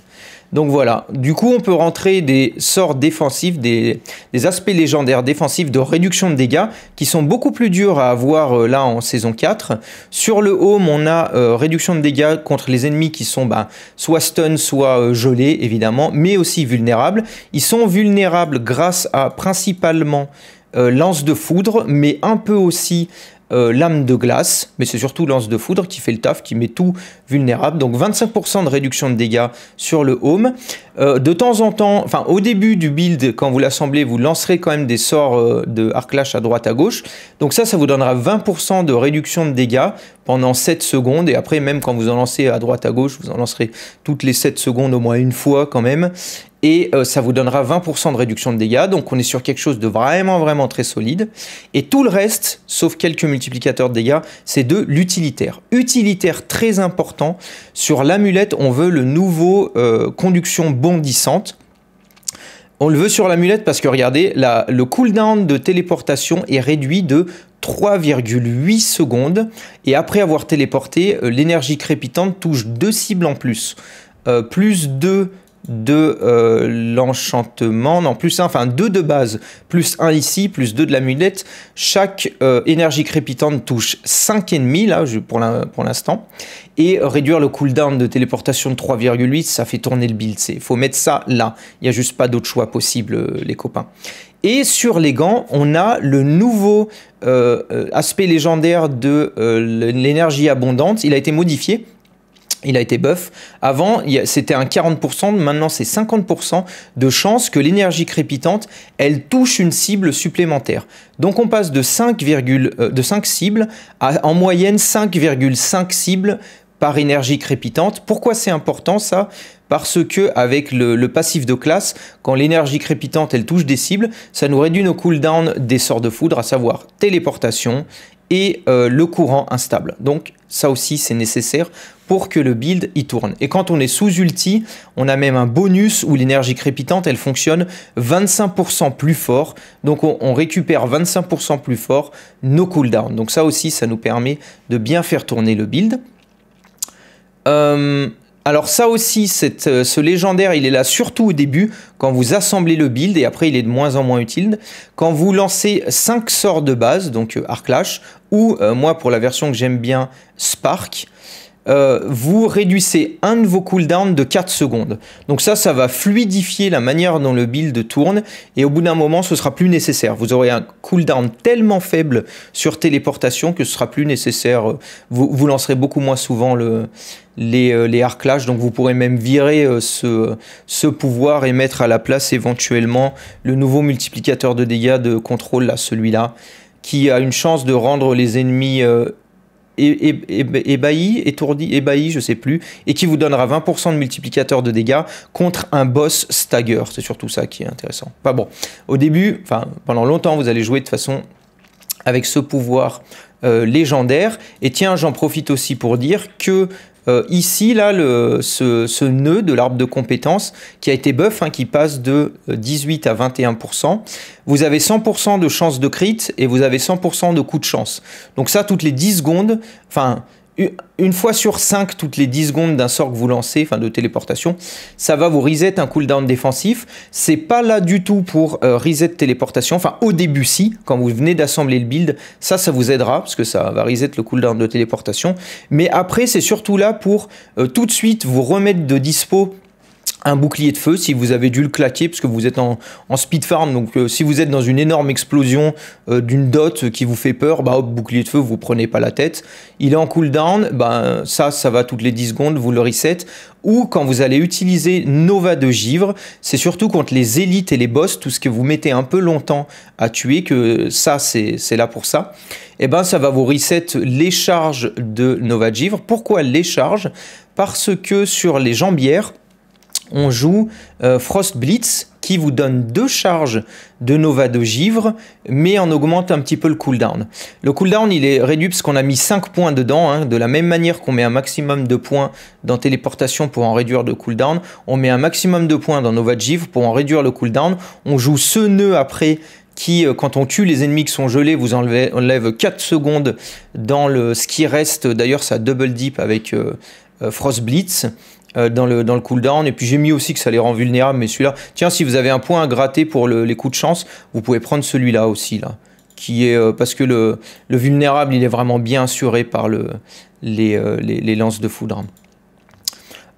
Donc voilà, du coup on peut rentrer des sorts défensifs, des, aspects légendaires défensifs de réduction de dégâts qui sont beaucoup plus durs à avoir euh, là en saison 4. Sur le home on a euh, réduction de dégâts contre les ennemis qui sont bah, soit stun, soit euh, gelés évidemment, mais aussi vulnérables. Ils sont vulnérables grâce à principalement lance de foudre, mais un peu aussi euh, lame de glace, mais c'est surtout lance de foudre qui fait le taf, qui met tout vulnérable. Donc 25% de réduction de dégâts sur le home. Euh, de temps en temps, enfin au début du build, quand vous l'assemblez, vous lancerez quand même des sorts de euh, de arclash à droite à gauche. Donc ça, ça vous donnera 20% de réduction de dégâts pendant 7 secondes. Et après, même quand vous en lancez à droite à gauche, vous en lancerez toutes les 7 secondes au moins une fois quand même et euh, ça vous donnera 20% de réduction de dégâts. Donc on est sur quelque chose de vraiment vraiment très solide. Et tout le reste, sauf quelques multiplicateurs de dégâts, c'est de l'utilitaire. Utilitaire très important. Sur l'amulette, on veut le nouveau euh, conduction bondissante. On le veut sur l'amulette parce que regardez, le cooldown de téléportation est réduit de 3,8 secondes. Et après avoir téléporté, euh, l'énergie crépitante touche deux cibles en plus. plus de de euh, l'enchantement, non, plus 1, enfin 2 de base, plus 1 ici, plus 2 de l'amulette. Chaque euh, énergie crépitante touche 5,5 là, pour l'instant. Et réduire le cooldown de téléportation de 3,8, ça fait tourner le build. Il faut mettre ça là. Il n'y a juste pas d'autre choix possible, euh, les copains. Et sur les gants, on a le nouveau aspect légendaire de l'énergie abondante. Il a été modifié il a été buff. Avant, c'était un 40%, maintenant c'est 50% de chance que l'énergie crépitante, elle touche une cible supplémentaire. Donc on passe de 5, euh, cibles à en moyenne 5,5 cibles par énergie crépitante. Pourquoi c'est important ça Parce que avec le, le, passif de classe, quand l'énergie crépitante elle touche des cibles, ça nous réduit nos cooldowns des sorts de foudre, à savoir téléportation et euh, le courant instable. Donc ça aussi c'est nécessaire pour que le build y tourne. Et quand on est sous ulti, on a même un bonus où l'énergie crépitante, elle fonctionne 25% plus fort. Donc on, récupère 25% plus fort nos cooldowns. Donc ça aussi, ça nous permet de bien faire tourner le build. Euh, alors ça aussi, euh, ce légendaire, il est là surtout au début, quand vous assemblez le build, et après il est de moins en moins utile. Quand vous lancez 5 sorts de base, donc euh, Arclash, ou euh, moi pour la version que j'aime bien, Spark, euh, vous réduisez un de vos cooldowns de 4 secondes. Donc ça, ça va fluidifier la manière dont le build tourne et au bout d'un moment, ce sera plus nécessaire. Vous aurez un cooldown tellement faible sur téléportation que ce sera plus nécessaire. Vous, lancerez beaucoup moins souvent les, euh, les Arclash, donc vous pourrez même virer euh, ce, pouvoir et mettre à la place éventuellement le nouveau multiplicateur de dégâts de contrôle, celui-là, qui a une chance de rendre les ennemis ébahi, étourdi, ébahi, je sais plus, et qui vous donnera 20% de multiplicateur de dégâts contre un boss stagger. C'est surtout ça qui est intéressant. Pas bon. Au début, enfin pendant longtemps, vous allez jouer de façon avec ce pouvoir euh, légendaire. Et tiens, j'en profite aussi pour dire que euh, ici, là, ce, nœud de l'arbre de compétences qui a été buff, hein, qui passe de 18 euh, à 21%, vous avez 100% de chance de crit et vous avez 100% de coup de chance. Donc ça, toutes les 10 secondes, enfin, une fois sur 5, toutes les 10 secondes d'un sort que vous lancez, enfin de téléportation, ça va vous reset un cooldown défensif. C'est pas là du tout pour euh, reset téléportation. Enfin, au début, si, quand vous venez d'assembler le build, ça, ça vous aidera parce que ça va reset le cooldown de téléportation. Mais après, c'est surtout là pour euh, tout de suite vous remettre de dispo un bouclier de feu si vous avez dû le claquer parce que vous êtes en, speed farm donc euh, si vous êtes dans une énorme explosion euh, d'une dot qui vous fait peur bah hop bouclier de feu vous prenez pas la tête il est en cooldown bah ça ça va toutes les 10 secondes vous le reset ou quand vous allez utiliser Nova de givre c'est surtout contre les élites et les boss tout ce que vous mettez un peu longtemps à tuer que ça c'est là pour ça et eh ben ça va vous reset les charges de Nova de givre pourquoi les charges parce que sur les jambières on joue euh, Frost Blitz qui vous donne deux charges de Nova de Givre, mais en augmente un petit peu le cooldown. Le cooldown, il est réduit parce qu'on a mis 5 points dedans, hein. de la même manière qu'on met un maximum de points dans Téléportation pour en réduire le cooldown, on met un maximum de points dans Nova de Givre pour en réduire le cooldown, on joue ce nœud après qui, euh, quand on tue les ennemis qui sont gelés, vous enlève, 4 secondes dans le, ce qui reste. D'ailleurs, ça double dip avec euh, Frost Blitz. Euh, dans le, cooldown. Et puis j'ai mis aussi que ça les rend vulnérables, mais celui-là. Tiens, si vous avez un point à gratter pour les coups de chance, vous pouvez prendre celui-là aussi, là. Qui est, euh, parce que le, vulnérable, il est vraiment bien assuré par le, les, euh, lances de foudre.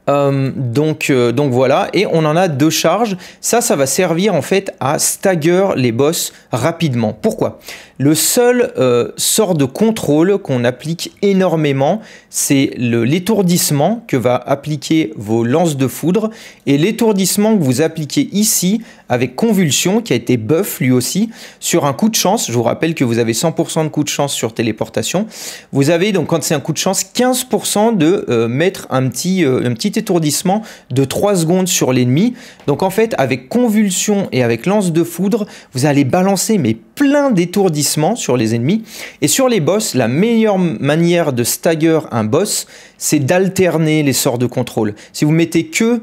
donc, donc voilà, et on en a deux charges. Ça, ça va servir en fait à stagger les boss rapidement. Pourquoi le seul euh, sort de contrôle qu'on applique énormément, c'est l'étourdissement que va appliquer vos lances de foudre. Et l'étourdissement que vous appliquez ici, avec Convulsion, qui a été buff lui aussi, sur un coup de chance, je vous rappelle que vous avez 100% de coup de chance sur téléportation, vous avez donc quand c'est un coup de chance, 15% de euh, mettre un petit, euh, un petit étourdissement de 3 secondes sur l'ennemi. Donc en fait, avec Convulsion et avec lance de foudre, vous allez balancer mais plein d'étourdissements sur les ennemis. Et sur les boss, la meilleure manière de stagger un boss, c'est d'alterner les sorts de contrôle. Si vous mettez que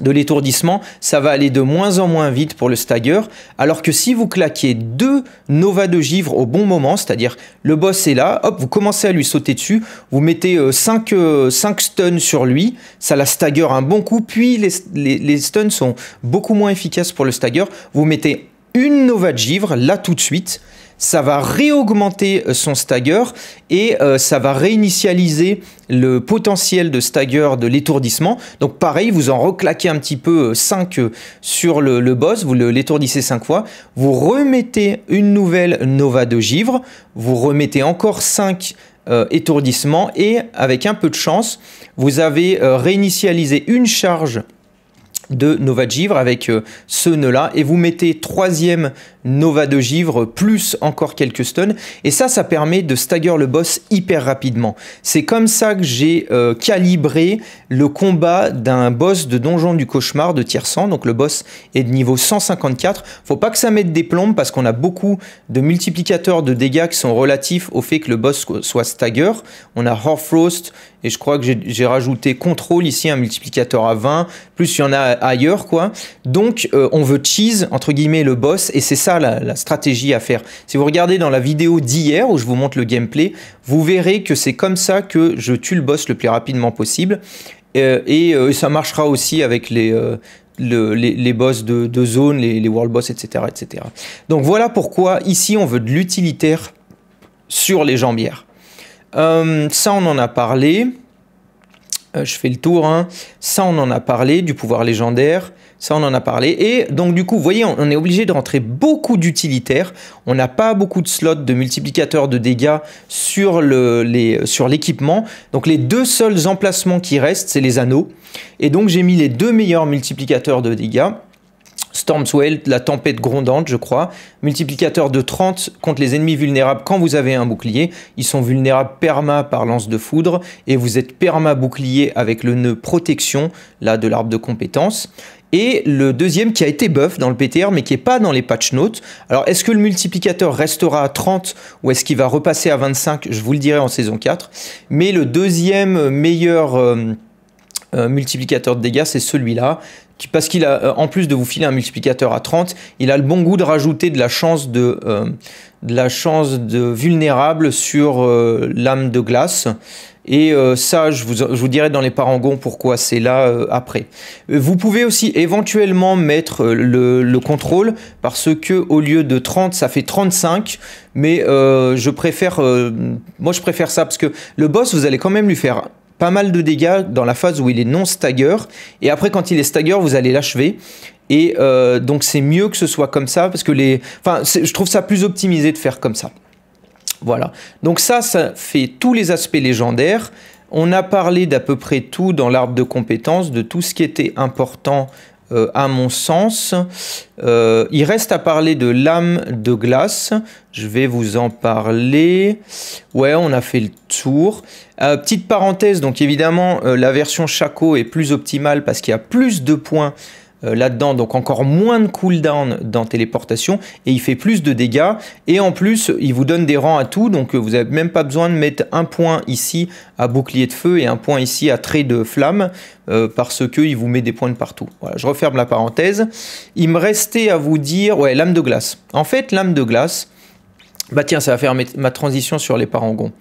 de l'étourdissement, ça va aller de moins en moins vite pour le stagger, alors que si vous claquez deux Nova de givre au bon moment, c'est-à-dire le boss est là, hop, vous commencez à lui sauter dessus, vous mettez 5 euh, euh, stuns sur lui, ça la stagger un bon coup, puis les, les, les stuns sont beaucoup moins efficaces pour le stagger, vous mettez une Nova de Givre, là tout de suite, ça va réaugmenter euh, son stagger et euh, ça va réinitialiser le potentiel de stagger de l'étourdissement. Donc pareil, vous en reclaquez un petit peu 5 euh, sur le, boss, vous l'étourdissez 5 fois, vous remettez une nouvelle Nova de Givre, vous remettez encore 5 étourdissements et avec un peu de chance, vous avez réinitialisé une charge de Nova de Givre avec euh, ce nœud-là. Et vous mettez troisième Nova de Givre, plus encore quelques stuns. Et ça, ça permet de stagger le boss hyper rapidement. C'est comme ça que j'ai euh, calibré le combat d'un boss de Donjon du Cauchemar de tier 100. Donc le boss est de niveau 154. Faut pas que ça mette des plombes parce qu'on a beaucoup de multiplicateurs de dégâts qui sont relatifs au fait que le boss soit stagger. On a Horfrost et je crois que j'ai rajouté contrôle ici, un multiplicateur à 20, plus il y en a ailleurs, quoi. Donc, euh, on veut cheese, entre guillemets, le boss, et c'est ça la, stratégie à faire. Si vous regardez dans la vidéo d'hier, où je vous montre le gameplay, vous verrez que c'est comme ça que je tue le boss le plus rapidement possible. Euh, euh, et ça marchera aussi avec les... les, boss de, de zone, les, world boss, etc., etc. Donc voilà pourquoi ici on veut de l'utilitaire sur les jambières. Euh, ça, on en a parlé. Euh, je fais le tour. Hein. Ça, on en a parlé du pouvoir légendaire. Ça, on en a parlé. Et donc, du coup, vous voyez, on, est obligé de rentrer beaucoup d'utilitaires. On n'a pas beaucoup de slots de multiplicateurs de dégâts sur l'équipement. donc, les deux seuls emplacements qui restent, c'est les anneaux. Et donc, j'ai mis les deux meilleurs multiplicateurs de dégâts. Storm's la tempête grondante, je crois. Multiplicateur de 30 contre les ennemis vulnérables quand vous avez un bouclier. Ils sont vulnérables perma par lance de foudre et vous êtes perma bouclier avec le nœud protection, là, de l'arbre de compétence. Et le deuxième qui a été buff dans le PTR mais qui est pas dans les patch notes. Alors est-ce que le multiplicateur restera à 30 ou est-ce qu'il va repasser à 25 Je vous le dirai en saison 4. Mais le deuxième meilleur... Euh, euh, multiplicateur de dégâts, c'est celui-là parce qu'il a, euh, en plus de vous filer un multiplicateur à 30, il a le bon goût de rajouter de la chance de, euh, de la chance de vulnérable sur euh, l'âme de glace. Et ça, je vous, je vous, dirai dans les parangons pourquoi c'est là après. Vous pouvez aussi éventuellement mettre le, contrôle parce que au lieu de 30, ça fait 35. Mais je préfère, moi je préfère ça parce que le boss, vous allez quand même lui faire pas mal de dégâts dans la phase où il est non stagger. Et après, quand il est stagger, vous allez l'achever. Et euh, donc, c'est mieux que ce soit comme ça, parce que les. Enfin, je trouve ça plus optimisé de faire comme ça. Voilà. Donc, ça, ça fait tous les aspects légendaires. On a parlé d'à peu près tout dans l'arbre de compétences, de tout ce qui était important euh, à mon sens. Euh, il reste à parler de l'âme de glace. Je vais vous en parler. Ouais, on a fait le tour. Euh, petite parenthèse, donc évidemment, la version Chaco est plus optimale parce qu'il y a plus de points euh, là-dedans, donc encore moins de cooldown dans téléportation, et il fait plus de dégâts, et en plus il vous donne des rangs à tout, donc euh, vous n'avez même pas besoin de mettre un point ici à bouclier de feu et un point ici à trait de flamme, euh, parce qu'il vous met des points de partout. Voilà, je referme la parenthèse. Il me restait à vous dire, ouais, lame de glace. En fait, lame de glace, bah tiens, ça va faire ma transition sur les parangons.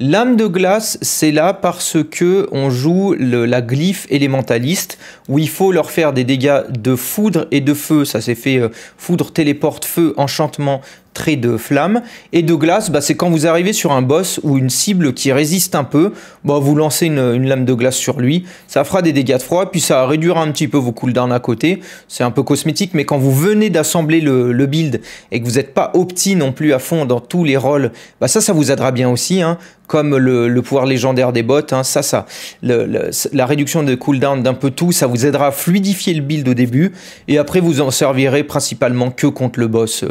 L'âme de glace, c'est là parce que on joue la glyphe élémentaliste, où il faut leur faire des dégâts de foudre et de feu. Ça s'est fait euh, foudre, téléporte, feu, enchantement, trait de flamme. Et de glace, bah, c'est quand vous arrivez sur un boss ou une cible qui résiste un peu, bah, vous lancez une, lame de glace sur lui, ça fera des dégâts de froid, puis ça réduira un petit peu vos cooldowns à côté. C'est un peu cosmétique, mais quand vous venez d'assembler le, build et que vous n'êtes pas opti non plus à fond dans tous les rôles, bah, ça, ça vous aidera bien aussi. Hein, comme le, pouvoir légendaire des bottes. Hein, ça, ça. la réduction de cooldown d'un peu tout, ça vous aidera à fluidifier le build au début, et après vous en servirez principalement que contre le boss.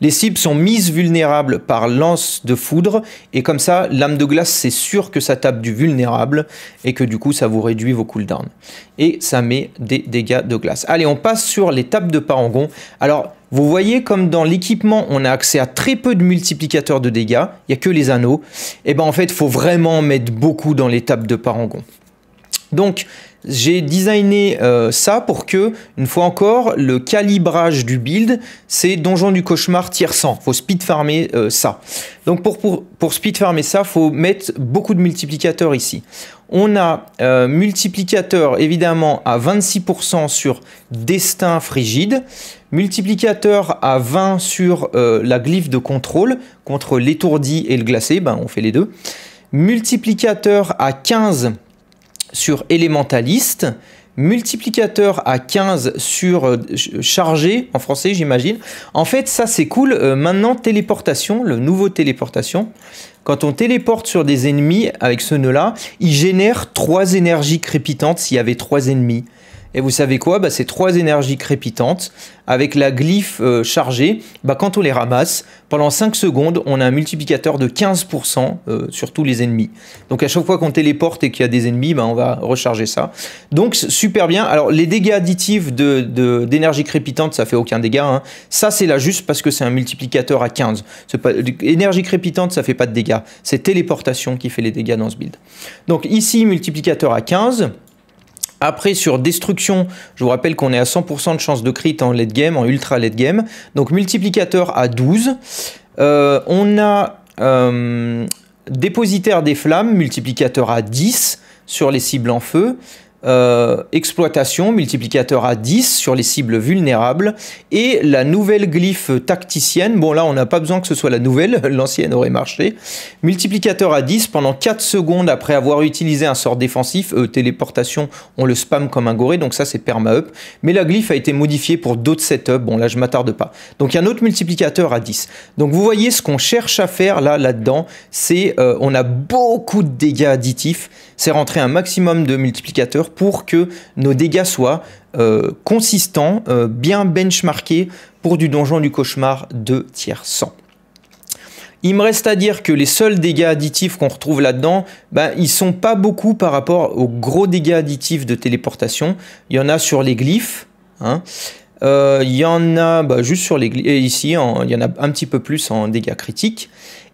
Les cibles sont mises vulnérables par lance de foudre, et comme ça, l'âme de glace, c'est sûr que ça tape du vulnérable, et que du coup, ça vous réduit vos cooldowns. Et ça met des dégâts de glace. Allez, on passe sur les tables de parangon. Alors, vous voyez, comme dans l'équipement, on a accès à très peu de multiplicateurs de dégâts, il n'y a que les anneaux, et eh ben en fait, il faut vraiment mettre beaucoup dans les tables de parangon. Donc, j'ai designé euh, ça pour que, une fois encore, le calibrage du build, c'est Donjon du Cauchemar tier 100. faut speed farmer euh, ça. Donc pour, pour, speed farmer ça, faut mettre beaucoup de multiplicateurs ici. On a euh, multiplicateur évidemment à 26% sur Destin Frigide, multiplicateur à 20 sur la glyphe de contrôle, contre l'étourdi et le glacé, ben on fait les deux, multiplicateur à 15 sur élémentaliste, multiplicateur à 15 sur euh, chargé en français j'imagine. En fait ça c'est cool. Euh, maintenant téléportation, le nouveau téléportation. Quand on téléporte sur des ennemis avec ce nœud là, il génère trois énergies crépitantes s'il y avait trois ennemis. Et vous savez quoi bah, Ces trois énergies crépitantes, avec la glyphe euh, chargée, bah, quand on les ramasse, pendant 5 secondes, on a un multiplicateur de 15% euh, sur tous les ennemis. Donc à chaque fois qu'on téléporte et qu'il y a des ennemis, bah, on va recharger ça. Donc super bien. Alors les dégâts additifs d'énergie de, d'énergie crépitante, ça fait aucun dégât. Hein. Ça c'est là juste parce que c'est un multiplicateur à 15. énergie crépitante, ça fait pas de dégâts. C'est téléportation qui fait les dégâts dans ce build. Donc ici, multiplicateur à 15. Après, sur destruction, je vous rappelle qu'on est à 100% de chance de crit en late game, en ultra late game. Donc multiplicateur à 12. Euh, on a euh, dépositaire des flammes, multiplicateur à 10 sur les cibles en feu. Euh, exploitation, multiplicateur à 10 sur les cibles vulnérables, et la nouvelle glyphe tacticienne, bon là on n'a pas besoin que ce soit la nouvelle, l'ancienne aurait marché, multiplicateur à 10 pendant 4 secondes après avoir utilisé un sort défensif, euh, téléportation, on le spam comme un goré, donc ça c'est perma-up, mais la glyphe a été modifiée pour d'autres setups, bon là je m'attarde pas. Donc il y a un autre multiplicateur à 10. Donc vous voyez ce qu'on cherche à faire là là-dedans, c'est euh, on a beaucoup de dégâts additifs, c'est rentrer un maximum de multiplicateurs pour que nos dégâts soient euh, consistants, euh, bien benchmarkés pour du donjon du cauchemar de tiers 100. Il me reste à dire que les seuls dégâts additifs qu'on retrouve là-dedans, ben, ils sont pas beaucoup par rapport aux gros dégâts additifs de téléportation. Il y en a sur les glyphes, hein. euh, il y en a bah, juste sur les glyphes, ici il y en a un petit peu plus en dégâts critiques.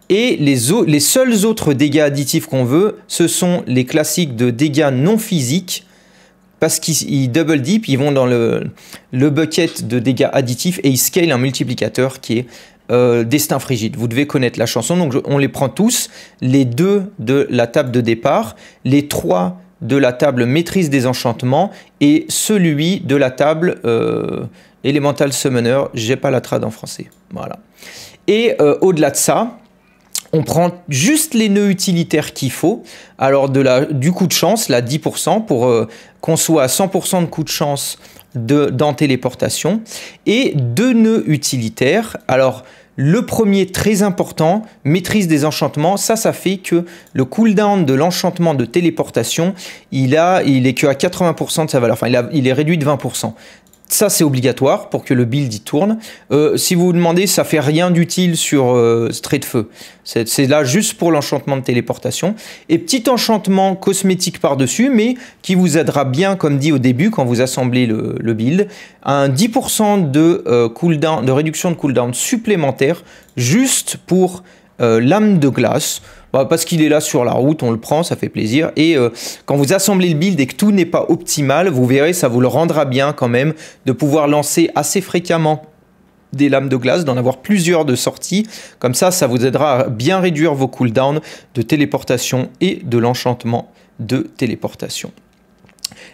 Et les, les seuls autres dégâts additifs qu'on veut, ce sont les classiques de dégâts non physiques, parce qu'ils double dip, ils vont dans le, le, bucket de dégâts additifs et ils scale un multiplicateur qui est euh, Destin Frigide. Vous devez connaître la chanson, donc on les prend tous, les deux de la table de départ, les trois de la table Maîtrise des Enchantements et celui de la table euh, Elemental Summoner, j'ai pas la trad en français. Voilà. Et euh, au-delà de ça, on prend juste les nœuds utilitaires qu'il faut. Alors de la, du coup de chance, là 10%, pour euh, qu'on soit à 100% de coup de chance de, dans téléportation. Et deux nœuds utilitaires. Alors le premier très important, maîtrise des enchantements, ça ça fait que le cooldown de l'enchantement de téléportation, il a il est que à 80% de sa valeur, enfin il est réduit de 20%. Ça, c'est obligatoire pour que le build y tourne. Euh, si vous vous demandez, ça fait rien d'utile sur euh, de Feu. C'est là juste pour l'enchantement de téléportation. Et petit enchantement cosmétique par-dessus, mais qui vous aidera bien, comme dit au début, quand vous assemblez le, build, un 10% de, euh, cooldown, de réduction de cooldown supplémentaire, juste pour euh, l'âme de glace. Bah, parce qu'il est là sur la route, on le prend, ça fait plaisir. Et euh, quand vous assemblez le build et que tout n'est pas optimal, vous verrez, ça vous le rendra bien quand même de pouvoir lancer assez fréquemment des lames de glace, d'en avoir plusieurs de sortie. Comme ça, ça vous aidera à bien réduire vos cooldowns de téléportation et de l'enchantement de téléportation.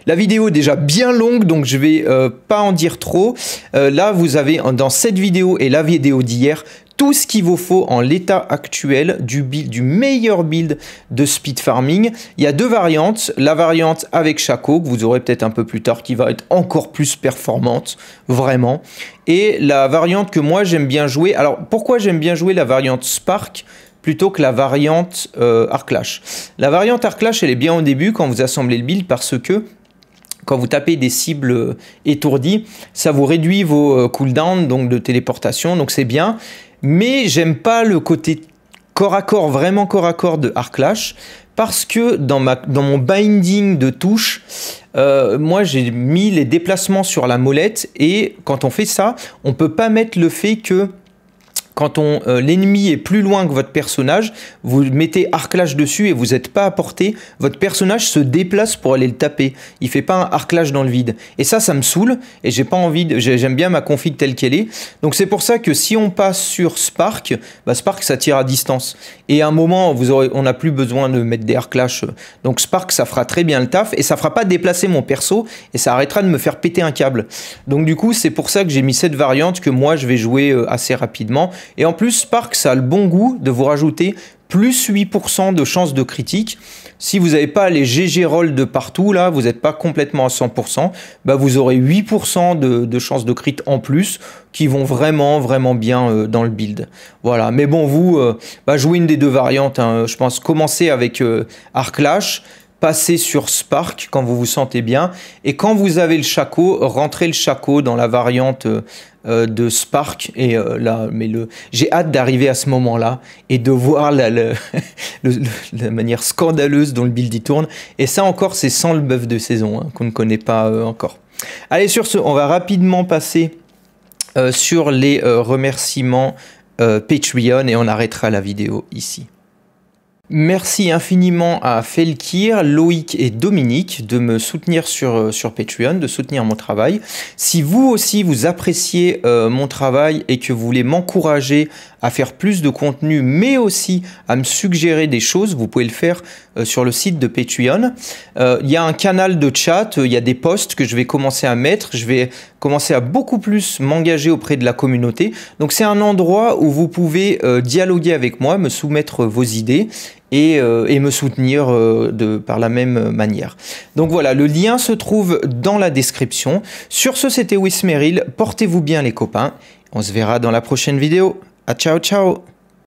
La vidéo est déjà bien longue, donc je vais euh, pas en dire trop. Euh, là, vous avez dans cette vidéo et la vidéo d'hier tout ce qu'il vous faut en l'état actuel du, build, du meilleur build de speed farming. Il y a deux variantes. La variante avec Chaco, que vous aurez peut-être un peu plus tard, qui va être encore plus performante, vraiment. Et la variante que moi j'aime bien jouer. Alors pourquoi j'aime bien jouer la variante Spark plutôt que la variante euh, Arclash. La variante Arclash, elle est bien au début quand vous assemblez le build parce que quand vous tapez des cibles euh, étourdies, ça vous réduit vos euh, cooldowns donc de téléportation, donc c'est bien. Mais j'aime pas le côté corps à corps, vraiment corps à corps de Arclash, parce que dans, ma, dans mon binding de touches, euh, moi j'ai mis les déplacements sur la molette, et quand on fait ça, on peut pas mettre le fait que quand on euh, l'ennemi est plus loin que votre personnage, vous mettez arclash dessus et vous n'êtes pas à portée, votre personnage se déplace pour aller le taper. Il fait pas un arclash dans le vide. Et ça, ça me saoule et j'ai pas envie. De... J'aime bien ma config telle qu'elle est. Donc c'est pour ça que si on passe sur Spark, bah, Spark ça tire à distance. Et à un moment, on n'a plus besoin de mettre des arclash. Donc Spark ça fera très bien le taf et ça fera pas déplacer mon perso et ça arrêtera de me faire péter un câble. Donc du coup, c'est pour ça que j'ai mis cette variante que moi je vais jouer euh, assez rapidement. Et en plus, Spark, ça a le bon goût de vous rajouter plus 8% de chances de critique. Si vous n'avez pas les GG rolls de partout, là, vous n'êtes pas complètement à 100%, bah, vous aurez 8% de, chances de crit en plus qui vont vraiment, vraiment bien euh, dans le build. Voilà, mais bon, vous, euh, bah, jouez une des deux variantes. Hein. Je pense commencer avec Arc euh, Arclash, passer sur Spark quand vous vous sentez bien, et quand vous avez le Chaco, rentrez le Chaco dans la variante euh, de Spark. Et euh, là, mais le, j'ai hâte d'arriver à ce moment-là et de voir la, manière scandaleuse dont le build y tourne. Et ça encore, c'est sans le buff de saison hein, qu'on ne connaît pas euh, encore. Allez, sur ce, on va rapidement passer sur les remerciements Patreon et on arrêtera la vidéo ici. Merci infiniment à Felkir, Loïc et Dominique de me soutenir sur, euh, sur Patreon, de soutenir mon travail. Si vous aussi vous appréciez euh, mon travail et que vous voulez m'encourager à faire plus de contenu, mais aussi à me suggérer des choses, vous pouvez le faire euh, sur le site de Patreon. Il y a un canal de chat, il y a des posts que je vais commencer à mettre, je vais commencer à beaucoup plus m'engager auprès de la communauté. Donc c'est un endroit où vous pouvez dialoguer avec moi, me soumettre vos idées euh, et, me soutenir euh, de, par la même manière. Donc voilà, le lien se trouve dans la description. Sur ce, c'était Wismeril. Portez-vous bien les copains. On se verra dans la prochaine vidéo. A ah, ciao ciao